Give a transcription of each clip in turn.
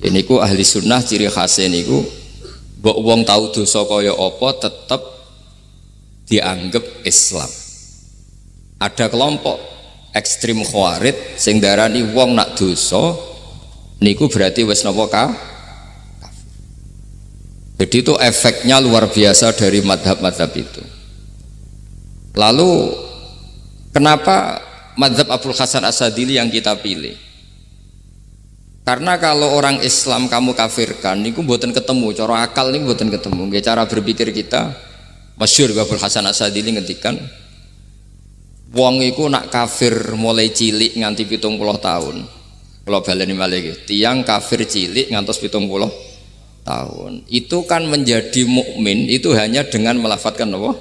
Ini ku ahli sunnah ciri khasnya ku Mbok wong tau dosa kaya apa tetap dianggap Islam. Ada kelompok ekstrim khawarid sing darani wong nak dosa ku berarti wis napa Jadi itu efeknya luar biasa dari madhab-madhab itu. Lalu kenapa madhab Abdul Hasan Asadili yang kita pilih? Karena kalau orang Islam kamu kafirkan, niku buatan ketemu, cara akal niku buatan ketemu. Gak cara berpikir kita, masyur Babul Hasan Asadili ngetikan, Wong iku nak kafir mulai cilik nganti pitung puluh tahun. Kalau baleni malih tiang kafir cilik ngantos pitung puluh tahun. Itu kan menjadi mukmin itu hanya dengan melafatkan Allah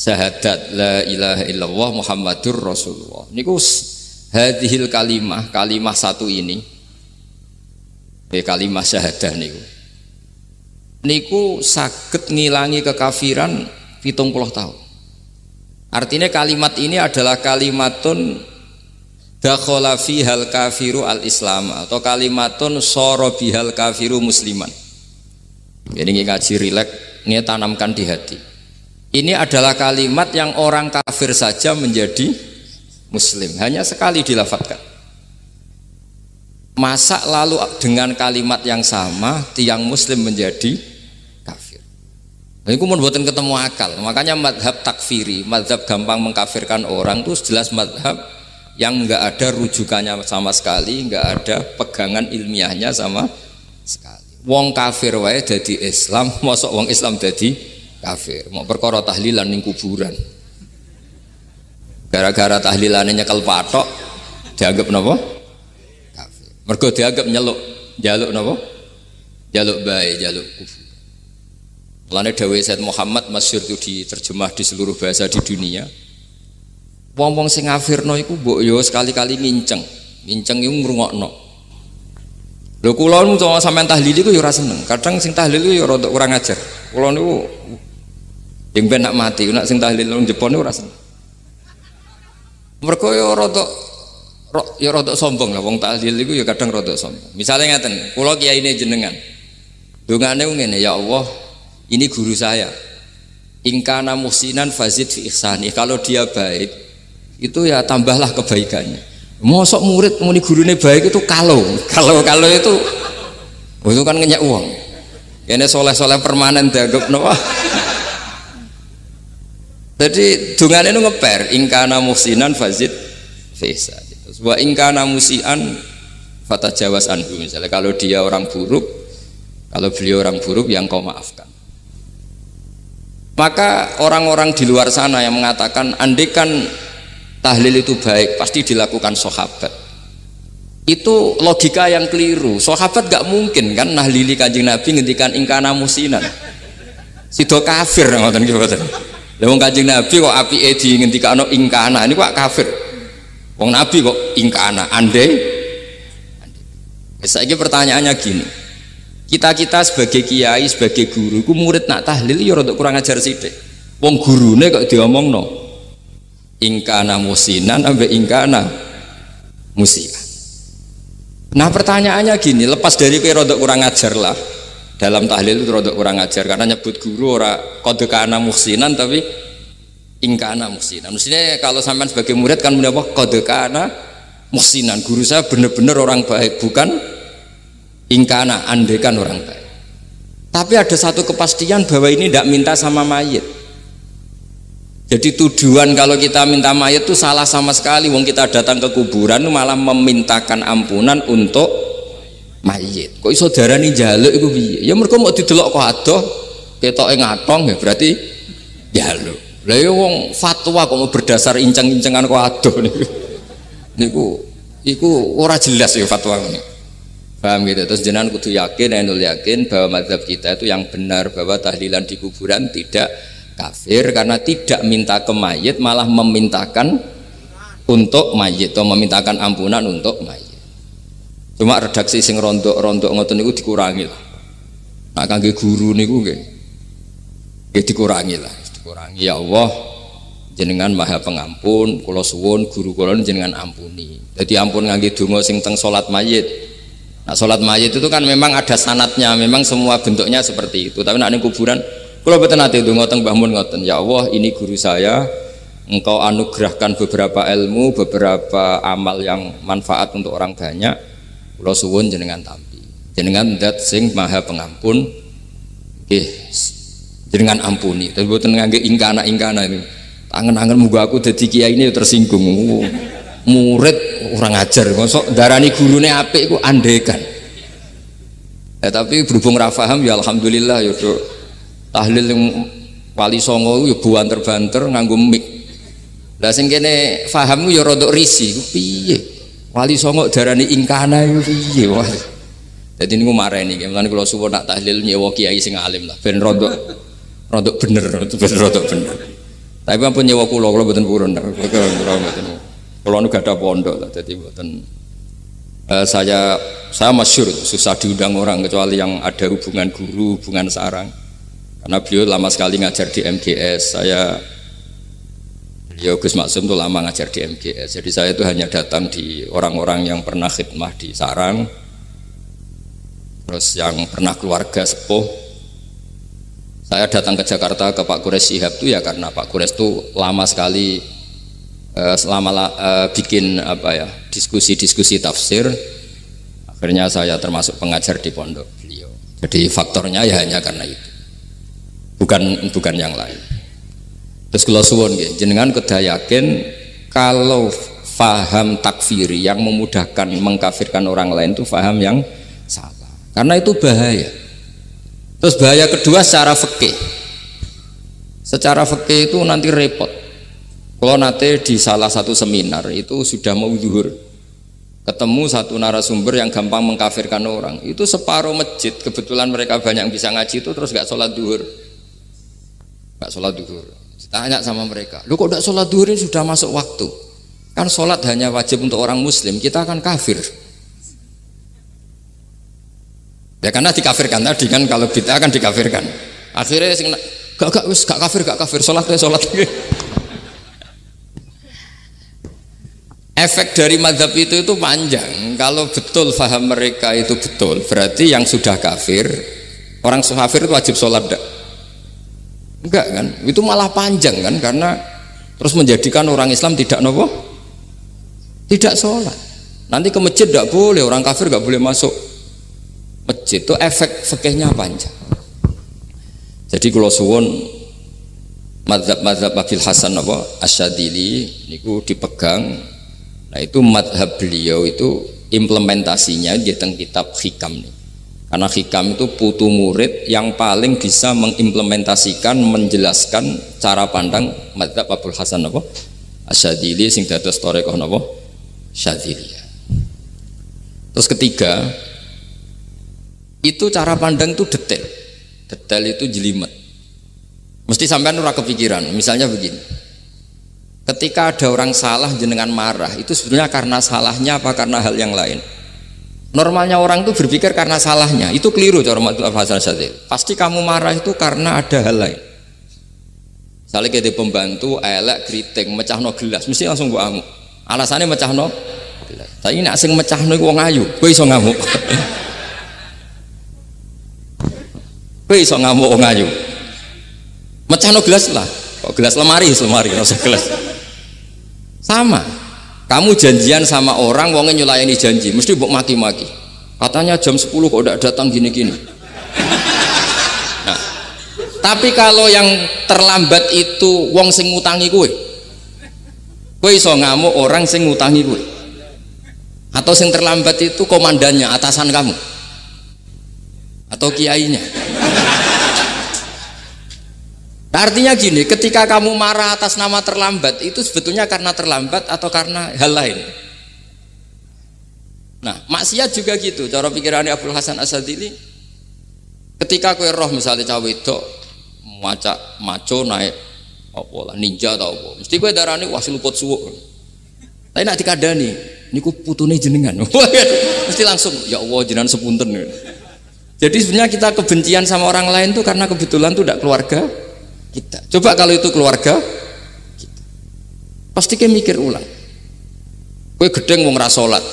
syahadat la ilaha illallah Muhammadur Rasulullah. Niku hadhil kalimah, kalimah satu ini Ya kalimat syahadah niku. Niku sakit ngilangi kekafiran pitung puluh tahun. Artinya kalimat ini adalah kalimatun dakhala hal kafiru al islam atau kalimatun soro hal kafiru musliman. Jadi ngaji rilek, ini tanamkan di hati. Ini adalah kalimat yang orang kafir saja menjadi muslim. Hanya sekali dilafatkan. Masa lalu dengan kalimat yang sama tiang muslim menjadi kafir. Nah, itu pun buatan ketemu akal. Makanya madhab takfiri, madhab gampang mengkafirkan orang itu jelas madhab yang nggak ada rujukannya sama sekali, nggak ada pegangan ilmiahnya sama sekali. Wong kafir wae jadi Islam, masuk wong Islam jadi kafir. Mau perkara tahlilan ning kuburan. Gara-gara tahlilannya nyekel patok dianggap nopo? Mergo dianggap nyeluk, jaluk nopo, Jaluk baik, jaluk kufu. Mulane dawuh Said Muhammad Masyur itu diterjemah di seluruh bahasa di dunia. Wong-wong sing ngafirno iku mbok yo sekali-kali nginceng. Nginceng iku ngrungokno. Lho kula nu sampean tahlil iku yo ora seneng. Kadang sing tahlil yo rada kurang ajar. Kula niku yang ben nak mati, nak sing tahlil nang Jepang ora seneng. Mergo yo rada ya rodok sombong lah wong tahlil itu ya kadang rodok sombong. Misalnya ngaten, kula ini jenengan. Dongane ini ya Allah, ini guru saya. Ingkana muhsinan fazid fi ihsani. Kalau dia baik, itu ya tambahlah kebaikannya. Mosok murid muni gurune baik itu kalau, kalau kalau itu oh, itu kan ngenyak uang. Ini soleh-soleh permanen dianggap noah. Jadi dungan itu ngeper ingkana muhsinan fazid fi ihsani. Terus wa ingkana musian fata jawas anhu misalnya kalau dia orang buruk kalau beliau orang buruk yang kau maafkan maka orang-orang di luar sana yang mengatakan andekan tahlil itu baik pasti dilakukan sahabat itu logika yang keliru sahabat gak mungkin kan nahlili kanjeng nabi ngendikan ingkana musinan sido kafir ngoten ki mboten lha wong kanjeng nabi kok api di ngendikano ingkana ini kok kafir Wong Nabi kok ingkana andai Saiki pertanyaannya gini. Kita-kita sebagai kiai, sebagai guru, ku murid nak tahlil yo ya untuk kurang ajar deh. Wong nih kok diomong ingka Ingkana musinan ingka ingkana musia. Nah pertanyaannya gini, lepas dari kue rodok kurang ajar lah dalam tahlil itu rodok kurang ajar karena nyebut guru ora kode anak musinan tapi ingkana muksinan maksudnya kalau sampean sebagai murid kan mendapat kode kana muksinan guru saya benar-benar orang baik bukan ingkana andekan orang baik tapi ada satu kepastian bahwa ini tidak minta sama mayit jadi tuduhan kalau kita minta mayit itu salah sama sekali wong kita datang ke kuburan malah memintakan ampunan untuk mayit kok saudara ini jaluk itu ya mereka mau didelok kok adoh ketoke ngatong ya berarti jaluk lah yo iya, wong fatwa kok mau berdasar inceng-incengan kok adoh niku. Niku iku ora jelas ya fatwa ini. Paham gitu. Terus jenengan kudu yakin, enul eh, yakin bahwa mazhab kita itu yang benar bahwa tahlilan di kuburan tidak kafir karena tidak minta ke mayit malah memintakan untuk mayit atau memintakan ampunan untuk mayit. Cuma redaksi sing rondok-rondok ngoten niku dikurangi lah. Nah, kangge guru niku nggih. Nggih dikurangi lah kurangi ya Allah jenengan maha pengampun kula suwun guru kula jenengan ampuni jadi ampun ngangge donga sing teng salat mayit nah salat mayit itu kan memang ada sanatnya memang semua bentuknya seperti itu tapi nak ning kuburan kula boten ate donga teng Mbah Mun ngoten ya Allah ini guru saya engkau anugerahkan beberapa ilmu beberapa amal yang manfaat untuk orang banyak kula suwun jenengan tampi jenengan dat sing maha pengampun nggih jenengan ampuni tapi buat ngangge ingkana ingkana ini angen-angen muga aku jadi kiai ini ya tersinggung murid orang ajar ngosok darani gurunya ape ku andekan ya, tapi berhubung rafaham ya alhamdulillah ya tahlil yang wali songo ya buan terbanter nganggo mik lah sing kene fahammu ya rodok risi ku piye wali songo darani ingkana ku piye wae jadi ini gue marah ini, kemudian kalau suwo nak tahlil nyewa kiai sing alim lah, ben rodo rontok bener, rontok bener. bener. Tapi ampun nyewa kulo, kulo mboten purun. kulo mboten. Kula nu pondok jadi mboten uh, saya saya masyur susah diundang orang kecuali yang ada hubungan guru, hubungan sarang. Karena beliau lama sekali ngajar di MGS. Saya beliau Gus Maksum tuh lama ngajar di MGS. Jadi saya itu hanya datang di orang-orang yang pernah khidmah di sarang. Terus yang pernah keluarga sepuh, saya datang ke Jakarta ke Pak Kures Sihab itu ya karena Pak Kures itu lama sekali eh, selama eh, bikin apa ya diskusi-diskusi tafsir akhirnya saya termasuk pengajar di pondok beliau jadi faktornya ya hanya karena itu bukan bukan yang lain terus kalau suwon jenengan kedah yakin kalau faham takfiri yang memudahkan mengkafirkan orang lain itu faham yang salah karena itu bahaya Terus bahaya kedua secara fikih. Secara fikih itu nanti repot. Kalau nanti di salah satu seminar itu sudah mau zuhur. Ketemu satu narasumber yang gampang mengkafirkan orang. Itu separuh masjid kebetulan mereka banyak yang bisa ngaji itu terus gak sholat duhur, Gak sholat duhur. Tanya sama mereka, lu kok gak sholat duhur ini sudah masuk waktu? Kan sholat hanya wajib untuk orang muslim, kita akan kafir. Ya karena dikafirkan tadi kan kalau kita akan dikafirkan. Akhirnya sing gak gak wis gak kafir gak kafir salat ya salat. Efek dari mazhab itu itu panjang. Kalau betul faham mereka itu betul, berarti yang sudah kafir orang kafir itu wajib sholat enggak? Enggak kan? Itu malah panjang kan karena terus menjadikan orang Islam tidak nopo, tidak sholat. Nanti ke masjid enggak boleh, orang kafir nggak boleh masuk masjid itu efek fikihnya panjang jadi kalau suwon madhab-madhab Abil Hasan apa Asyadili ku dipegang nah itu madhab beliau itu implementasinya di kitab hikam nih karena hikam itu putu murid yang paling bisa mengimplementasikan menjelaskan cara pandang madhab Abdul Hasan apa Asyadili sing dados torekoh apa syadili terus ketiga itu cara pandang itu detail. Detail itu jelimet. Mesti sampai nurak kepikiran. Misalnya begini. Ketika ada orang salah jenengan marah, itu sebetulnya karena salahnya apa karena hal yang lain? Normalnya orang itu berpikir karena salahnya. Itu keliru cara Abdul Hasan Pasti kamu marah itu karena ada hal lain. misalnya kayak pembantu, elek, kritik, no gelas, mesti langsung buat amuk. Alasannya mecahno gelas. Tapi nak sing no wong ayu, kowe iso ngamuk. kowe iso ngamuk wong ayu mecano gelas lah kok gelas lemari lemari rasa gelas sama kamu janjian sama orang wong nyulayani janji mesti mbok maki-maki katanya jam 10 kok udah datang gini-gini nah, tapi kalau yang terlambat itu wong sing ngutangi kue kue iso ngamuk orang sing ngutangi kue atau sing terlambat itu komandannya atasan kamu atau kiainya Nah, artinya gini, ketika kamu marah atas nama terlambat, itu sebetulnya karena terlambat atau karena hal lain. Nah, maksiat juga gitu. Cara pikirannya Abdul Hasan Asadili, ketika kue roh misalnya cawe itu maca maco naik apa lah ninja atau apa mesti kue darah ini wah siluput suwuk tapi nak dikadani niku nih jenengan mesti langsung ya Allah jenengan sepunten jadi sebenarnya kita kebencian sama orang lain tuh karena kebetulan tuh tidak keluarga kita. Coba kalau itu keluarga kita. Pasti kayak mikir ulang. Kue gedeng mau ngerasa sholat.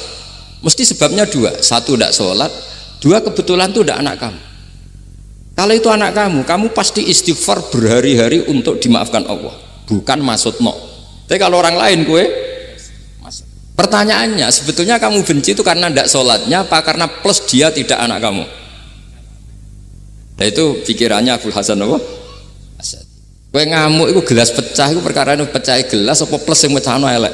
Mesti sebabnya dua. Satu tidak sholat. Dua kebetulan itu tidak anak kamu. Kalau itu anak kamu, kamu pasti istighfar berhari-hari untuk dimaafkan Allah. Bukan maksud no. Tapi kalau orang lain kue, pertanyaannya sebetulnya kamu benci itu karena tidak sholatnya apa karena plus dia tidak anak kamu? Nah itu pikirannya Abu Hasan Allah. Kue ngamuk itu gelas pecah itu perkara ini anu pecah gelas apa plus yang no elek.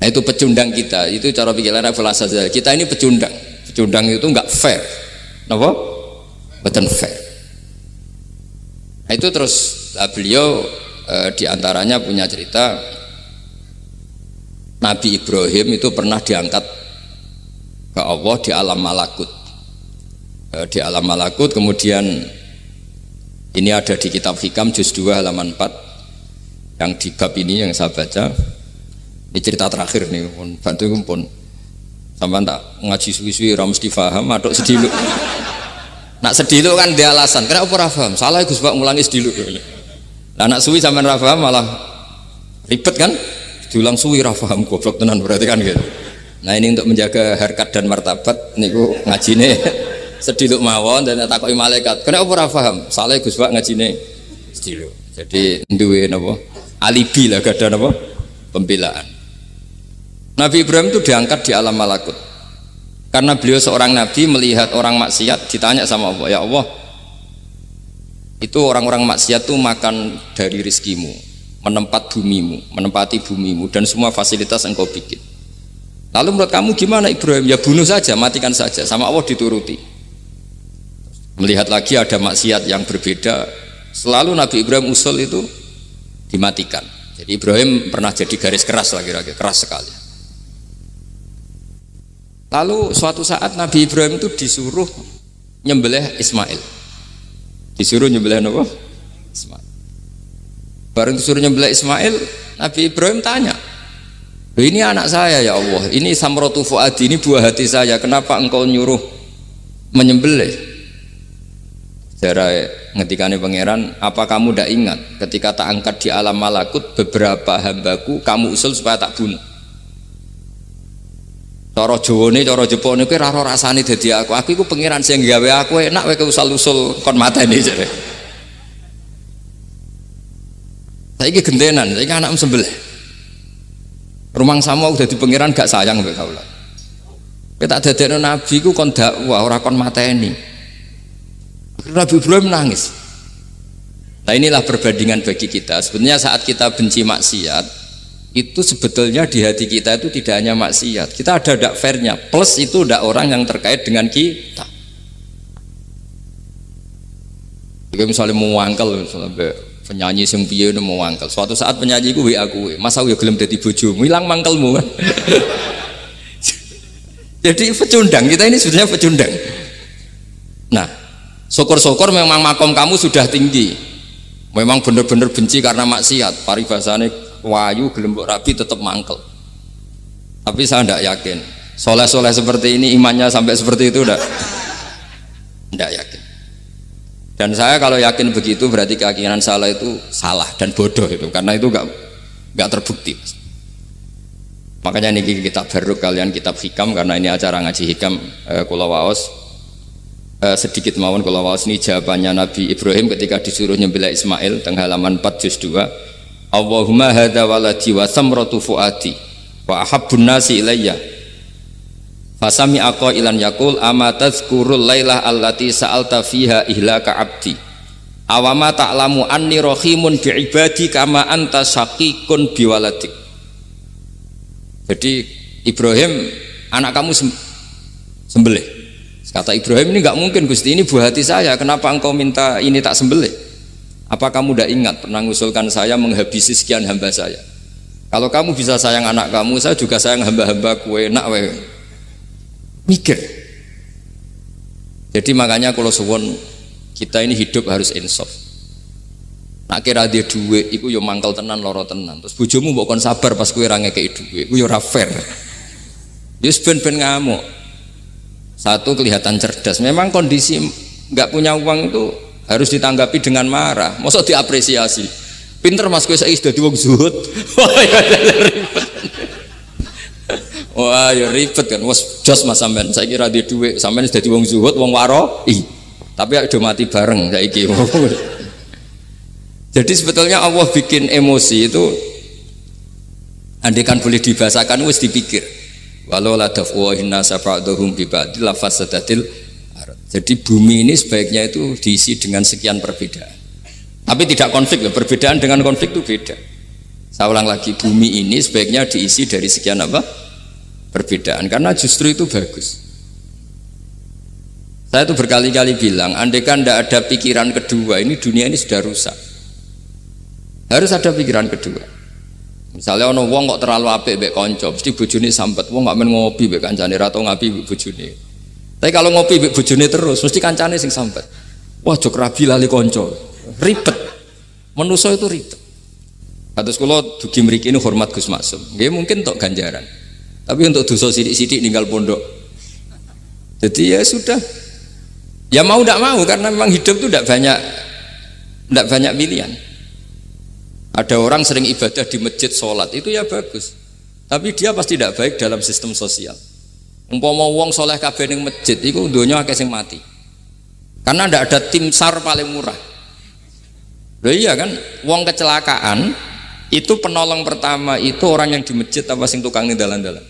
Nah itu pecundang kita, itu cara pikiran filsafat kita ini pecundang. Pecundang itu enggak fair. Kenapa? Betul fair. Nah, itu terus nah, beliau e, diantaranya punya cerita Nabi Ibrahim itu pernah diangkat ke Allah di alam malakut e, di alam malakut kemudian ini ada di kitab Hikam juz 2 halaman 4 yang di bab ini yang saya baca. Ini cerita terakhir nih pun bantu pun sama tak ngaji suwi-suwi ora mesti paham atok lu. nak sedih lu kan dia alasan. Kenapa ora paham? Salah Gus Pak sedih lu. Lah nak suwi sampean ora malah ribet kan? Diulang suwi ora paham goblok tenan berarti kan gitu. Nah ini untuk menjaga harkat dan martabat niku ngajine sediluk mawon dan tak koi malaikat. karena apa ora paham? Saleh Gus Pak sedih sediluk. Jadi duwe nabo Alibi lah gak ada nabo Pembelaan. Nabi Ibrahim itu diangkat di alam malakut. Karena beliau seorang nabi melihat orang maksiat ditanya sama Allah, "Ya Allah, itu orang-orang maksiat tuh makan dari rizkimu menempat bumimu, menempati bumimu dan semua fasilitas engkau bikin. Lalu menurut kamu gimana Ibrahim? Ya bunuh saja, matikan saja. Sama Allah dituruti melihat lagi ada maksiat yang berbeda selalu Nabi Ibrahim usul itu dimatikan jadi Ibrahim pernah jadi garis keras lagi lagi keras sekali lalu suatu saat Nabi Ibrahim itu disuruh nyembelih Ismail disuruh nyembelih apa? Ismail bareng disuruh nyembelih Ismail Nabi Ibrahim tanya ini anak saya ya Allah ini samrotu fuadi ini buah hati saya kenapa engkau nyuruh menyembelih Darah ngetikannya pangeran, apa kamu tidak ingat ketika tak angkat di alam malakut beberapa hambaku kamu usul supaya tak bunuh. ini, Toro jepo ini, kira ora rasani jadi aku. Aku pengiran pangeran yang gawe aku enak wae usul lusul kon jadi. Saya ini gentenan, ini anak sembelih. Rumang sama udah di pengiran gak sayang mbek kaula. Kita dadekno nabi ku kon dakwah orang kon ini. Nabi Ibrahim nangis. Nah inilah perbandingan bagi kita. Sebenarnya saat kita benci maksiat, itu sebetulnya di hati kita itu tidak hanya maksiat. Kita ada dak fairnya. Plus itu ada orang yang terkait dengan kita. Jadi misalnya mau wangkel, misalnya penyanyi sing piye mau wangkel. Suatu saat penyanyi gue WA aku, eh, masa aku ya gelem dadi bojomu, ilang mangkelmu. Jadi pecundang, kita ini sebenarnya pecundang. Nah, syukur-syukur memang makom kamu sudah tinggi memang bener-bener benci karena maksiat Paribasannya, wayu gelembok rabi tetap mangkel tapi saya tidak yakin soleh-soleh seperti ini imannya sampai seperti itu tidak tidak yakin dan saya kalau yakin begitu berarti keyakinan salah itu salah dan bodoh itu karena itu enggak enggak terbukti makanya ini kitab baru kalian kitab hikam karena ini acara ngaji hikam eh, kulawaos eh, sedikit mawon kalau wawas ini jawabannya Nabi Ibrahim ketika disuruh nyembelih Ismail tengah halaman 4 juz 2 Allahumma hadha waladi wa samratu fuati wa ahabbun nasi ilayya Fasami aku ilan yakul amataz kurul laylah allati sa'alta fiha ihla abdi awama ta'lamu anni rahimun bi'ibadi kama anta syakikun biwaladik jadi Ibrahim anak kamu sembelih Kata Ibrahim ini nggak mungkin Gusti ini buah hati saya. Kenapa engkau minta ini tak sembelih? Apa kamu tidak ingat pernah mengusulkan saya menghabisi sekian hamba saya? Kalau kamu bisa sayang anak kamu, saya juga sayang hamba-hamba kue nak we. Mikir. Jadi makanya kalau suwon kita ini hidup harus insaf. Nak kira dia duwe iku yo mangkel tenan loro tenan. Terus bujumu bukan sabar pas kue ra ke iku yo rafer. Yus Yo ben ben ngamuk. Satu kelihatan cerdas. Memang kondisi nggak punya uang itu harus ditanggapi dengan marah. Masa diapresiasi. Pinter mas kue saya sudah diwong zuhud. Wah ya ribet. Wah ya ribet kan. Wes jos mas sampean. Saya kira di duit sampean sudah diwong zuhud, wong waro. Ih. Tapi udah mati bareng saya kira. Jadi sebetulnya Allah bikin emosi itu andikan boleh dibahasakan wis dipikir walau la dafwahin nasa ba'dhum jadi bumi ini sebaiknya itu diisi dengan sekian perbedaan tapi tidak konflik loh perbedaan dengan konflik itu beda saya ulang lagi bumi ini sebaiknya diisi dari sekian apa perbedaan karena justru itu bagus saya itu berkali-kali bilang kan tidak ada pikiran kedua ini dunia ini sudah rusak harus ada pikiran kedua Misalnya ono wong kok terlalu apik mbek kanca, mesti bojone sampet. Wong gak men ngopi mbek kancane ra tau ngopi mbek Tapi kalau ngopi mbek bojone terus mesti kancane sing sampet. Wah, jok rabi lali kanca. Ribet. Menuso itu ribet. Atas kula dugi mriki ini hormat Gus Maksum. Nggih mungkin tok ganjaran. Tapi untuk dosa sidik-sidik ninggal pondok. Jadi ya sudah. Ya mau tidak mau karena memang hidup itu tidak banyak tidak banyak pilihan. Ada orang sering ibadah di masjid sholat, itu ya bagus. Tapi dia pasti tidak baik dalam sistem sosial. Umpama wong soleh kabeh di masjid, itu dunia akeh sing mati. Karena tidak ada tim sar paling murah. Loh iya kan, wong kecelakaan itu penolong pertama itu orang yang di masjid apa sing tukang ning dalan-dalan.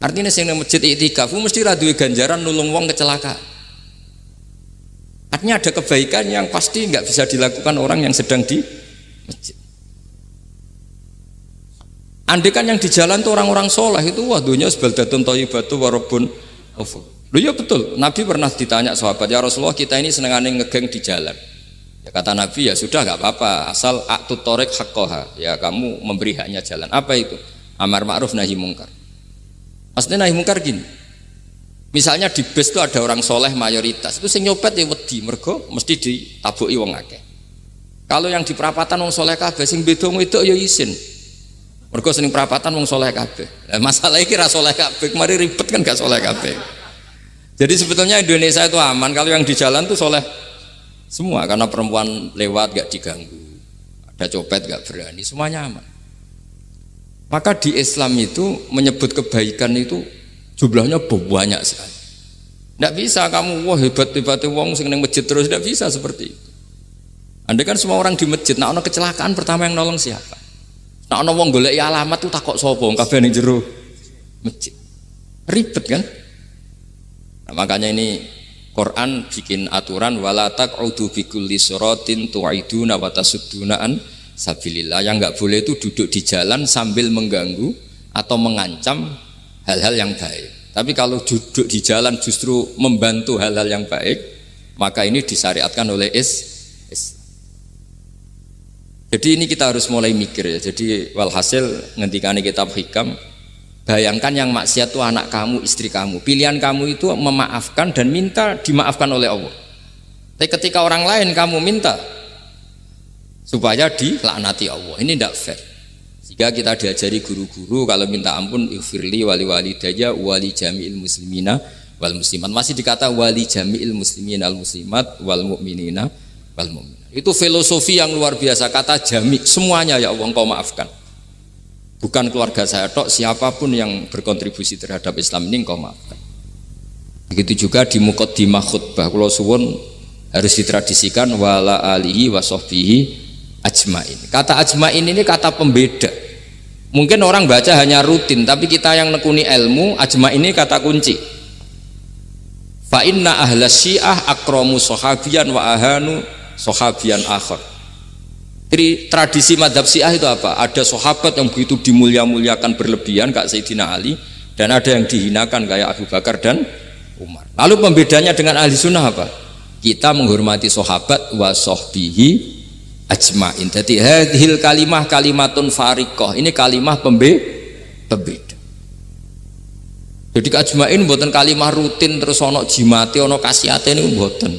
Artinya sing di masjid kafu mesti ra ganjaran nulung wong kecelakaan. Artinya ada kebaikan yang pasti nggak bisa dilakukan orang yang sedang di masjid. Andai kan yang di jalan tuh orang-orang soleh itu wah dunia sebaldatun toyibatu warobun Lu ya betul. Nabi pernah ditanya sahabat ya Rasulullah kita ini seneng aneh ngegeng di jalan. Ya, kata Nabi ya sudah nggak apa-apa asal aktu torek hakoha ya kamu memberi haknya jalan. Apa itu? Amar ma'ruf nahi mungkar. Maksudnya nahi mungkar gini Misalnya di bus itu ada orang soleh mayoritas, itu sing nyopet ya wedi mergo mesti ditabuki wong akeh. Kalau yang di perapatan wong soleh kabeh sing beda wedok ya isin. Mergo sing perapatan wong soleh kabeh. Nah, masalah iki ra soleh kabeh, mari ribet kan gak soleh kabeh. Jadi sebetulnya Indonesia itu aman kalau yang di jalan tuh soleh semua karena perempuan lewat gak diganggu. Ada copet gak berani, semuanya aman. Maka di Islam itu menyebut kebaikan itu jumlahnya banyak sekali tidak bisa kamu wah hebat hebat wong sing neng masjid terus tidak bisa seperti itu anda kan semua orang di masjid Nah, ono kecelakaan pertama yang nolong siapa nah ono wong golek alamat tuh takut sopong kabeh ning jero masjid ribet kan nah, makanya ini Quran bikin aturan wala taq'udu bikul kulli siratin tu'iduna wa tasudduna sabilillah. Yang enggak boleh itu duduk di jalan sambil mengganggu atau mengancam hal-hal yang baik. Tapi kalau duduk di jalan justru membantu hal-hal yang baik, maka ini disyariatkan oleh is. Jadi ini kita harus mulai mikir ya. Jadi walhasil ngendikane kitab hikam Bayangkan yang maksiat itu anak kamu, istri kamu. Pilihan kamu itu memaafkan dan minta dimaafkan oleh Allah. Tapi ketika orang lain kamu minta supaya dilaknati Allah, ini tidak fair. Sehingga kita diajari guru-guru kalau minta ampun ifirli wali wali daya wali jami'il muslimina wal muslimat. Masih dikata wali jami'il muslimina al muslimat wal mu'minina wal mu'min. Itu filosofi yang luar biasa kata jami semuanya ya Allah engkau maafkan. Bukan keluarga saya tok siapapun yang berkontribusi terhadap Islam ini engkau maafkan. Begitu juga di mukaddimah khutbah kula suwun harus ditradisikan wala alihi wa ajmain. Kata ajmain ini kata pembeda. Mungkin orang baca hanya rutin, tapi kita yang nekuni ilmu, ajma ini kata kunci. Fa inna ahla syiah akromu sohabian wa ahanu sohabian akhar Jadi tradisi madhab syiah itu apa? Ada sahabat yang begitu dimulia-muliakan berlebihan, kak Sayyidina Ali, dan ada yang dihinakan kayak Abu Bakar dan Umar. Lalu pembedanya dengan ahli sunnah apa? Kita menghormati sahabat wa sohbihi ajmain. Jadi hadhil kalimah kalimatun farikoh. Ini kalimah pembe pembeda. Jadi ajmain buatan kalimah rutin terus ono jimati ono kasiate ini buatan.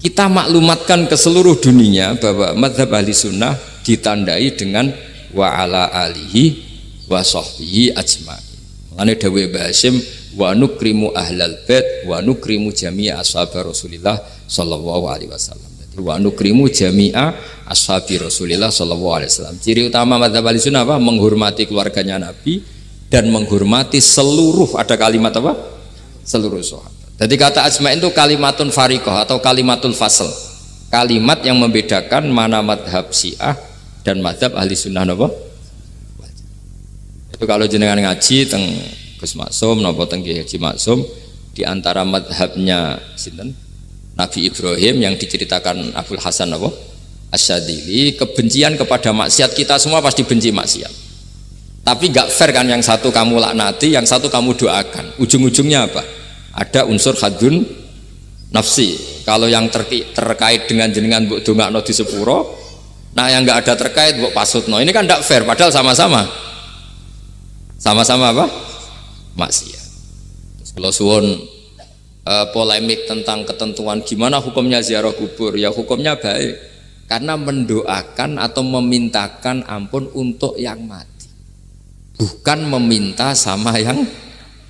Kita maklumatkan ke seluruh dunia bahwa madhab ahli sunnah ditandai dengan wa ala alihi wa sahbihi ajmain. Mulane dawuh bahasim wa nukrimu ahlal bait wa nukrimu jami'a ashabar Rasulillah sallallahu alaihi wasallam wa nukrimu jami'a ashabi Rasulillah sallallahu alaihi wasallam. Ciri utama ahli Sunnah apa? Menghormati keluarganya Nabi dan menghormati seluruh ada kalimat apa? Seluruh sahabat. Jadi kata asma'in itu kalimatun fariqah atau kalimatul fasl. Kalimat yang membedakan mana madhab Syiah dan madhab ahli sunnah apa? Itu kalau jenengan ngaji teng Gus Maksum napa teng Haji Maksum di antara madhabnya sinten? Nabi Ibrahim yang diceritakan Abdul Hasan apa? Asyadili, kebencian kepada maksiat kita semua pasti benci maksiat. Tapi gak fair kan yang satu kamu laknati, yang satu kamu doakan. Ujung-ujungnya apa? Ada unsur hadun nafsi. Kalau yang ter terkait dengan jenengan buk dongakno di sepuro, nah yang gak ada terkait buk pasutno. Ini kan gak fair padahal sama-sama. Sama-sama apa? Maksiat. kalau suwon uh, polemik tentang ketentuan gimana hukumnya ziarah kubur ya hukumnya baik karena mendoakan atau memintakan ampun untuk yang mati bukan meminta sama yang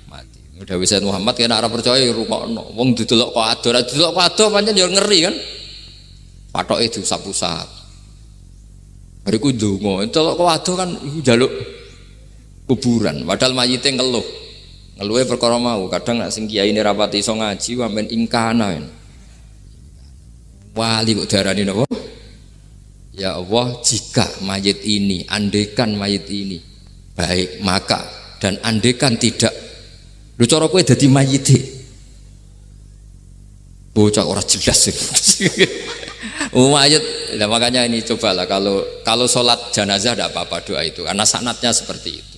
mati udah bisa Muhammad kena arah percaya rungokno wong didelok kok ado didelok kok ado pancen ya ngeri kan itu sapu usap berikut donga itu kok ado kan jaluk kuburan padahal mayite ngeluh Luwe eh, perkara mau, kadang nak sing kiai ini rapati iso ngaji wamen ingkana. Wali kok darani napa? Ya Allah, jika mayit ini, andekan mayit ini baik, maka dan andekan tidak lu cara kowe dadi mayit. E? Bocah ora jelas. E. Oh, mayit, nah makanya ini cobalah kalau kalau sholat jenazah tidak apa-apa doa itu karena sanatnya seperti itu.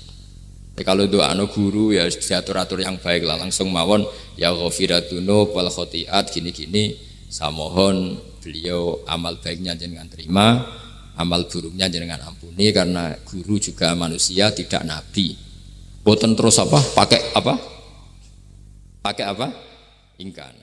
Ya, kalau doa anu no guru ya diatur atur yang baik lah langsung mawon ya kofiratuno wal khotiat gini-gini saya beliau amal baiknya jangan terima amal buruknya jangan ampuni karena guru juga manusia tidak nabi boten terus apa pakai apa pakai apa ingkar